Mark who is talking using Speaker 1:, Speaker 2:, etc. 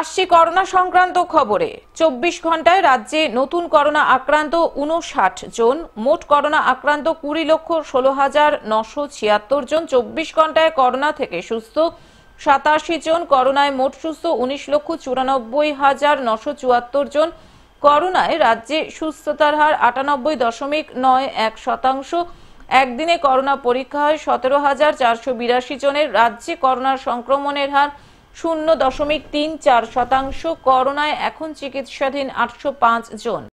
Speaker 1: আসছি করোনা সংক্রান্ত খবরে চব্বিশ ঘন্টায় রাজ্যে নতুন করোনা আক্রান্ত উনষাট জন মোট করোনা আক্রান্ত কুড়ি লক্ষ ষোলো হাজার নশো ছিয়াত্তর জন চব্বিশ ঘন্টায় করোনা থেকে সুস্থ সাতাশি জন করোনায় মোট সুস্থ উনিশ লক্ষ চুরানব্বই হাজার নশো চুয়াত্তর জন করোনায় রাজ্যে সুস্থতার হার আটানব্বই দশমিক নয় এক শতাংশ একদিনে করোনা পরীক্ষা হয় সতেরো হাজার চারশো বিরাশি জনের রাজ্যে করোনার সংক্রমণের হার শূন্য দশমিক তিন চার শতাংশ করোনায় এখন চিকিৎসাধীন আটশো পাঁচ জন